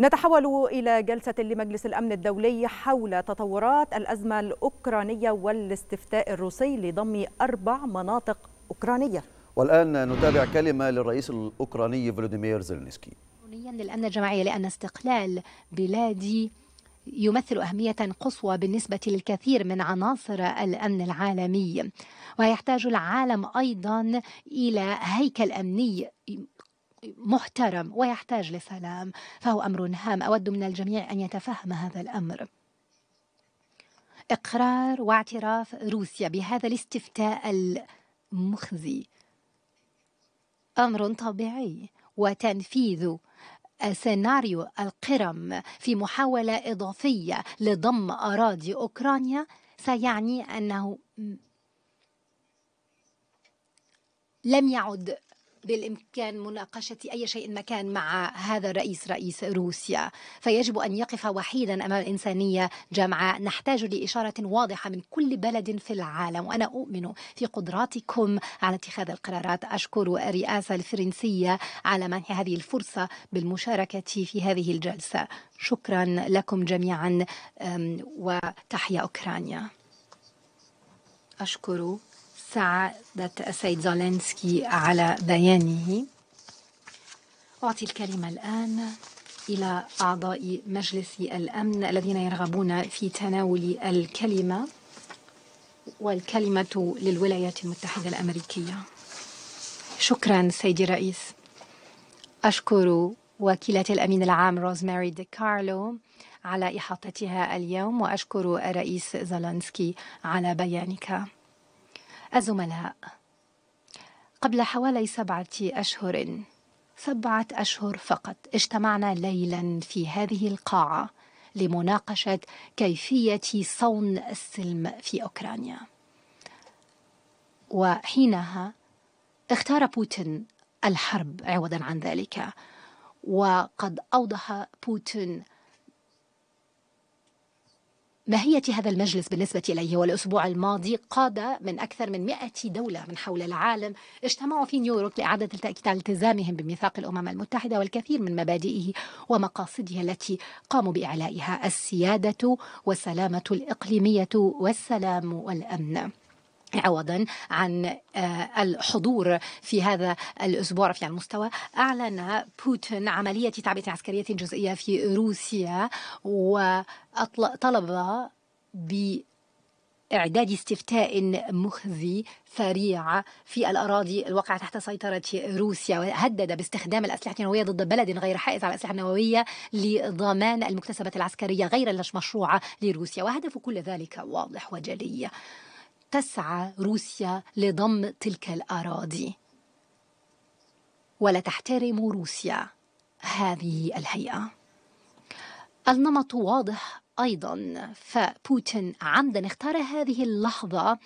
نتحول إلى جلسة لمجلس الأمن الدولي حول تطورات الأزمة الأوكرانية والاستفتاء الروسي لضم أربع مناطق أوكرانية والآن نتابع كلمة للرئيس الأوكراني فلوديمير زيلينسكي للأمن الجماعي لأن استقلال بلادي يمثل أهمية قصوى بالنسبة للكثير من عناصر الأمن العالمي ويحتاج العالم أيضا إلى هيكل أمني محترم ويحتاج لسلام فهو امر هام اود من الجميع ان يتفهم هذا الامر اقرار واعتراف روسيا بهذا الاستفتاء المخزي امر طبيعي وتنفيذ سيناريو القرم في محاوله اضافيه لضم اراضي اوكرانيا سيعني انه لم يعد بالإمكان مناقشة أي شيء ما كان مع هذا الرئيس رئيس روسيا فيجب أن يقف وحيدا أمام الإنسانية جمعاء نحتاج لإشارة واضحة من كل بلد في العالم وأنا أؤمن في قدراتكم على اتخاذ القرارات أشكر الرئاسة الفرنسية على منح هذه الفرصة بالمشاركة في هذه الجلسة شكرا لكم جميعا وتحيا أوكرانيا أشكر سعادة السيد زولينسكي على بيانه أعطي الكلمة الآن إلى أعضاء مجلس الأمن الذين يرغبون في تناول الكلمة والكلمة للولايات المتحدة الأمريكية شكرا سيدي الرئيس أشكر وكيلة الأمين العام روزماري دي كارلو على إحاطتها اليوم وأشكر الرئيس زلنسكي على بيانك الزملاء قبل حوالي سبعة أشهر سبعة أشهر فقط اجتمعنا ليلا في هذه القاعة لمناقشة كيفية صون السلم في أوكرانيا وحينها اختار بوتين الحرب عوضا عن ذلك وقد أوضح بوتين ماهية هذا المجلس بالنسبة إليه والأسبوع الماضي قادة من أكثر من مئة دولة من حول العالم اجتمعوا في نيويورك لإعادة التأكيد على التزامهم بميثاق الأمم المتحدة والكثير من مبادئه ومقاصده التي قاموا بإعلائها السيادة والسلامة الإقليمية والسلام والأمن عوضا عن آه، الحضور في هذا الاسبوع رفيع المستوى اعلن بوتين عمليه تعبئه عسكريه جزئيه في روسيا وطلب ب إعداد استفتاء مخزي سريع في الأراضي الواقعة تحت سيطرة روسيا وهدد باستخدام الأسلحة النووية ضد بلد غير حائز على الأسلحة النووية لضمان المكتسبات العسكرية غير المشروعة لروسيا وهدف كل ذلك واضح وجلي تسعى روسيا لضم تلك الأراضي ولا تحترم روسيا هذه الهيئة النمط واضح أيضا فبوتين عمدا اختار هذه اللحظة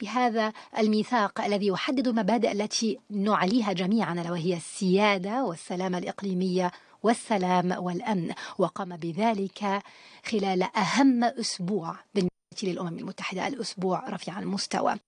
بهذا الميثاق الذي يحدد المبادئ التي نعليها جميعا ألا وهي السيادة والسلامة الإقليمية والسلام والأمن وقام بذلك خلال أهم أسبوع للأمم المتحدة الأسبوع رفيع المستوى